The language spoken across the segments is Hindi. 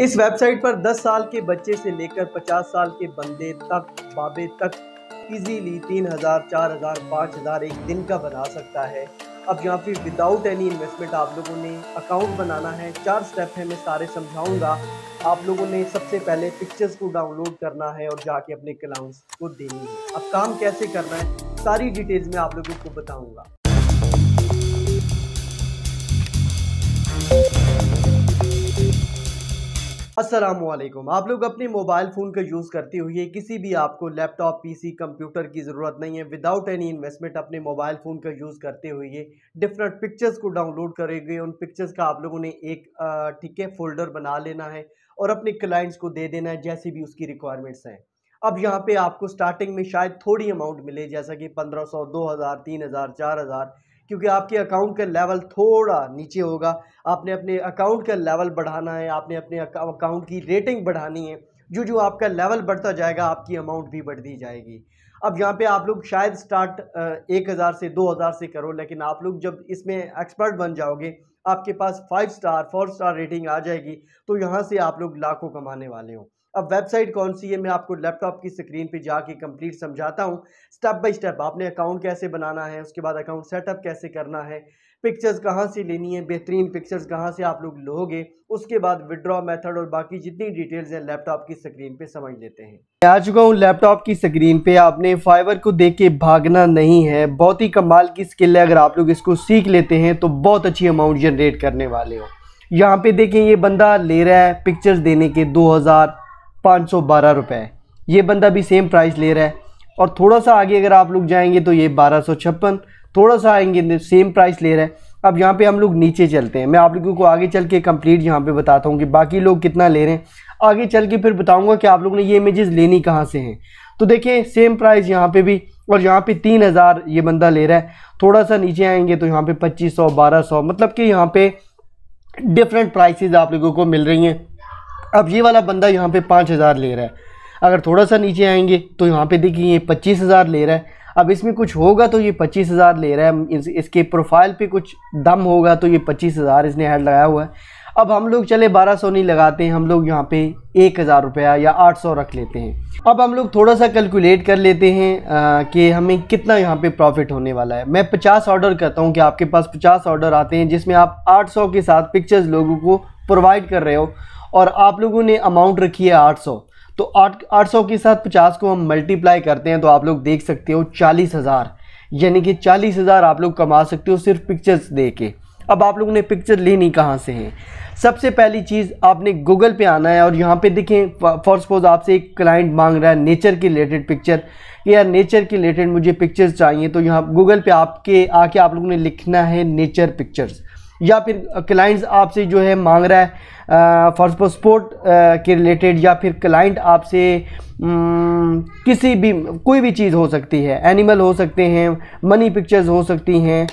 इस वेबसाइट पर 10 साल के बच्चे से लेकर 50 साल के बंदे तक बाबे तक इजीली 3000, 4000, 5000 एक दिन का बना सकता है अब यहाँ पे विदाउट एनी इन्वेस्टमेंट आप लोगों ने अकाउंट बनाना है चार स्टेप है मैं सारे समझाऊंगा आप लोगों ने सबसे पहले पिक्चर्स को डाउनलोड करना है और जाके अपने क्लाउंस को देनी है अब काम कैसे करना है सारी डिटेल्स में आप लोगों को बताऊंगा असलम आप लोग अपने मोबाइल फ़ोन का यूज़ करते हुए किसी भी आपको लैपटॉप पीसी कंप्यूटर की ज़रूरत नहीं है विदाउट एनी इन्वेस्टमेंट अपने मोबाइल फ़ोन का यूज़ करते हुए डिफरेंट पिक्चर्स को डाउनलोड करेंगे उन पिक्चर्स का आप लोगों ने एक ठीक है फोल्डर बना लेना है और अपने क्लाइंट्स को दे देना है जैसी भी उसकी रिक्वायरमेंट्स हैं अब यहाँ पर आपको स्टार्टिंग में शायद थोड़ी अमाउंट मिले जैसा कि पंद्रह सौ दो हज़ार तीन हज़ार चार हज़ार क्योंकि आपके अकाउंट का लेवल थोड़ा नीचे होगा आपने अपने अकाउंट का लेवल बढ़ाना है आपने अपने अकाउंट की रेटिंग बढ़ानी है जो जो आपका लेवल बढ़ता जाएगा आपकी अमाउंट भी बढ़ दी जाएगी अब यहाँ पे आप लोग शायद स्टार्ट एक हज़ार से दो हज़ार से करो लेकिन आप लोग जब इसमें एक्सपर्ट बन जाओगे आपके पास five star four star rating आ जाएगी तो यहाँ से आप लोग लाखों कमाने वाले हो अब वेबसाइट कौन सी है मैं आपको लैपटॉप की स्क्रीन पे जाके कंप्लीट समझाता हूँ स्टेप बाय स्टेप आपने अकाउंट कैसे बनाना है उसके बाद अकाउंट सेटअप कैसे करना है पिक्चर्स कहाँ से लेनी है बेहतरीन पिक्चर्स कहाँ से आप लोग लोगे उसके बाद विड्रॉ मेथड और बाकी जितनी डिटेल्स हैं लैपटॉप की स्क्रीन पे समझ लेते हैं मैं आ चुका हूँ लैपटॉप की स्क्रीन पे आपने फाइवर को देख के भागना नहीं है बहुत ही कमाल की स्किल है अगर आप लोग इसको सीख लेते हैं तो बहुत अच्छी अमाउंट जनरेट करने वाले हो यहाँ पे देखें ये बंदा ले रहा है पिक्चर्स देने के दो पाँच सौ बारह रुपये ये बंदा भी सेम प्राइस ले रहा है और थोड़ा सा आगे अगर आप लोग जाएंगे तो ये बारह सौ छप्पन थोड़ा सा आएंगे सेम प्राइस ले रहा है अब यहाँ पे हम लोग नीचे चलते हैं मैं आप लोगों को आगे चल के कम्प्लीट यहाँ पे बताता हूँ कि बाकी लोग कितना ले रहे हैं आगे चल के फिर बताऊँगा कि आप लोगों ने ये इमेजेस लेनी कहाँ से हैं तो देखिए सेम प्राइस यहाँ पे भी और यहाँ पे तीन हज़ार ये बंदा ले रहा है थोड़ा सा नीचे आएंगे तो यहाँ पर पच्चीस सौ बारह सौ मतलब कि यहाँ पर डिफरेंट प्राइसेस आप लोगों को मिल रही हैं अब ये वाला बंदा यहाँ पे पाँच हज़ार ले रहा है अगर थोड़ा सा नीचे आएंगे तो यहाँ पे देखिए ये पच्चीस हज़ार ले रहा है अब इसमें कुछ होगा तो ये पच्चीस हज़ार ले रहा है इस, इसके प्रोफाइल पे कुछ दम होगा तो ये पच्चीस हज़ार इसने हेड लगाया हुआ है अब हम लोग चले बारह सौ नहीं लगाते हैं हम लोग यहाँ पे एक हज़ार रुपया या आठ सौ रख लेते हैं अब हम लोग थोड़ा सा कैलकुलेट कर लेते हैं कि हमें कितना यहाँ पे प्रॉफिट होने वाला है मैं पचास ऑर्डर करता हूँ कि आपके पास पचास ऑर्डर आते हैं जिसमें आप आठ सौ के साथ पिक्चर्स लोगों को प्रोवाइड कर रहे हो और आप लोगों ने अमाउंट रखी है आठ सौ तो आठ आठ सौ के साथ पचास को हम मल्टीप्लाई करते हैं तो आप लोग देख सकते हो चालीस हज़ार यानी कि चालीस हज़ार आप लोग कमा सकते हो सिर्फ पिक्चर्स दे के अब आप लोगों ने पिक्चर लेनी कहाँ से है सबसे पहली चीज़ आपने गूगल पे आना है और यहाँ पे देखें फॉर सपोज आपसे एक क्लाइंट मांग रहा है नेचर के रिलेटेड पिक्चर या नेचर के रिलेटेड मुझे पिक्चर्स चाहिए तो यहाँ गूगल पे आपके आके आप लोगों ने लिखना है नेचर पिक्चर्स या फिर क्लाइंट्स आपसे जो है मांग रहा है फॉर स्पोर्ट के रिलेटेड या फिर क्लाइंट आपसे किसी भी कोई भी चीज़ हो सकती है एनिमल हो सकते हैं मनी पिक्चर्स हो सकती हैं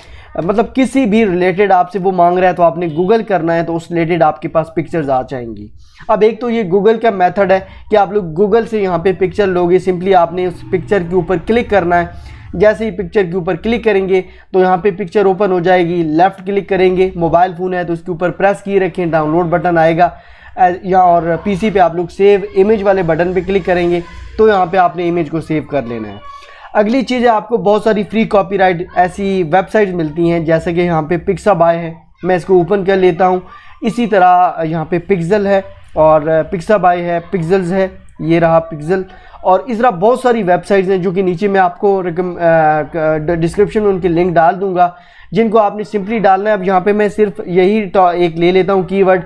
मतलब किसी भी रिलेटेड आपसे वो मांग रहा है तो आपने गूगल करना है तो उस रिलेटेड आपके पास पिक्चर्स आ जाएंगी अब एक तो ये गूगल का मेथड है कि आप लोग गूगल से यहाँ पे पिक्चर लोगे सिंपली आपने उस पिक्चर के ऊपर क्लिक करना है जैसे ही पिक्चर के ऊपर क्लिक करेंगे तो यहाँ पे पिक्चर ओपन हो जाएगी लेफ़्ट क्लिक करेंगे मोबाइल फ़ोन है तो उसके ऊपर प्रेस किए रखें डाउनलोड बटन आएगा या और पीसी पे आप लोग सेव इमेज वाले बटन पे क्लिक करेंगे तो यहाँ पे आपने इमेज को सेव कर लेना है अगली चीज़ है आपको बहुत सारी फ्री कॉपीराइट ऐसी वेबसाइट मिलती हैं जैसे कि यहाँ पे पिक्सा बाय है मैं इसको ओपन कर लेता हूँ इसी तरह यहाँ पे पिक्सल है और पिक्सा बाय है पिक्सल्स है ये रहा पिक्सल और इस तरह बहुत सारी वेबसाइट्स हैं जो कि नीचे मैं आपको डिस्क्रिप्शन में उनकी लिंक डाल दूंगा जिनको आपने सिंपली डालना है अब यहाँ पे मैं सिर्फ यही एक ले लेता हूँ कीवर्ड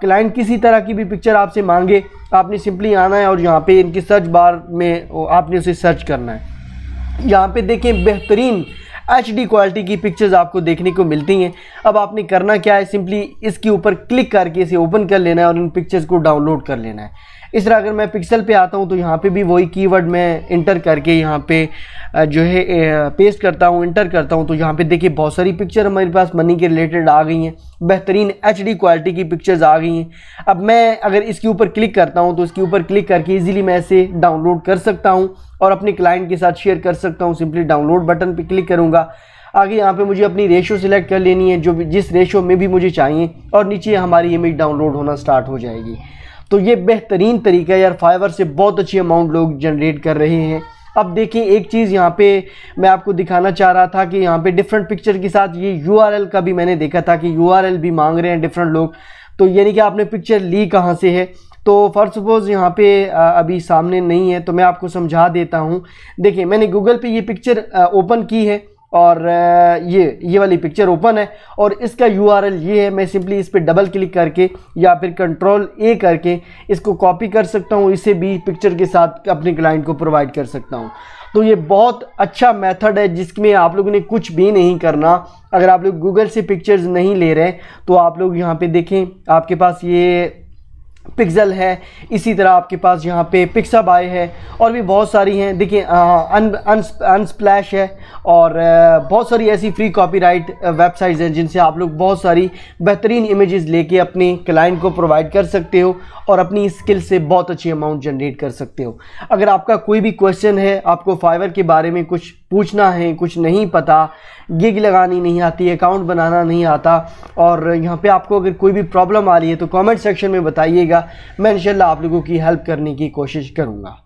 क्लाइंट किसी तरह की भी पिक्चर आपसे मांगे आपने सिंपली आना है और यहाँ पे इनकी सर्च बार में आपने उसे सर्च करना है यहाँ पे देखें बेहतरीन एच डी क्वालिटी की पिक्चर्स आपको देखने को मिलती हैं अब आपने करना क्या है सिंपली इसके ऊपर क्लिक करके इसे ओपन कर लेना है और इन पिक्चर्स को डाउनलोड कर लेना है इस तरह अगर मैं पिक्सल पे आता हूँ तो यहाँ पे भी वही कीवर्ड मैं इंटर करके यहाँ पे जो है पेस्ट करता हूँ इंटर करता हूँ तो यहाँ पे देखिए बहुत सारी पिक्चर हमारे पास मनी के रिलेटेड आ गई हैं बेहतरीन एच क्वालिटी की पिक्चर्स आ गई हैं अब मैं अगर इसके ऊपर क्लिक करता हूँ तो इसके ऊपर क्लिक करके ईजिली मैं इसे डाउनलोड कर सकता हूँ और अपने क्लाइंट के साथ शेयर कर सकता हूँ सिंपली डाउनलोड बटन पर क्लिक करूँगा आगे यहाँ पे मुझे अपनी रेशो सिलेक्ट कर लेनी है जो जिस रेशो में भी मुझे चाहिए और नीचे हमारी इमेज डाउनलोड होना स्टार्ट हो जाएगी तो ये बेहतरीन तरीका है यार फाइवर से बहुत अच्छी अमाउंट लोग जनरेट कर रहे हैं अब देखिए एक चीज़ यहाँ पे मैं आपको दिखाना चाह रहा था कि यहाँ पे डिफरेंट पिक्चर के साथ ये यू का भी मैंने देखा था कि यू भी मांग रहे हैं डिफरेंट लोग तो यानी कि आपने पिक्चर ली कहाँ से है तो फर्स्ट सपोज़ यहाँ पे अभी सामने नहीं है तो मैं आपको समझा देता हूँ देखिए मैंने गूगल पे ये पिक्चर ओपन की है और ये ये वाली पिक्चर ओपन है और इसका यू ये है मैं सिंपली इस पर डबल क्लिक करके या फिर कंट्रोल ए करके इसको कॉपी कर सकता हूँ इसे भी पिक्चर के साथ अपने क्लाइंट को प्रोवाइड कर सकता हूँ तो ये बहुत अच्छा मेथड है जिसमें आप लोगों ने कुछ भी नहीं करना अगर आप लोग गूगल से पिक्चर्स नहीं ले रहे तो आप लोग यहाँ पे देखें आपके पास ये पिक्सल है इसी तरह आपके पास यहाँ पे पिक्सा बाय है और भी बहुत सारी हैं देखिए अनस्प्लैश है और बहुत सारी ऐसी फ्री कॉपीराइट वेबसाइट्स हैं जिनसे आप लोग बहुत सारी बेहतरीन इमेजेस लेके अपने क्लाइंट को प्रोवाइड कर सकते हो और अपनी स्किल से बहुत अच्छी अमाउंट जनरेट कर सकते हो अगर आपका कोई भी क्वेश्चन है आपको फाइवर के बारे में कुछ पूछना है कुछ नहीं पता गिग लगानी नहीं आती अकाउंट बनाना नहीं आता और यहाँ पे आपको अगर कोई भी प्रॉब्लम आ रही है तो कमेंट सेक्शन में बताइएगा मैं इंशाल्लाह आप लोगों की हेल्प करने की कोशिश करूँगा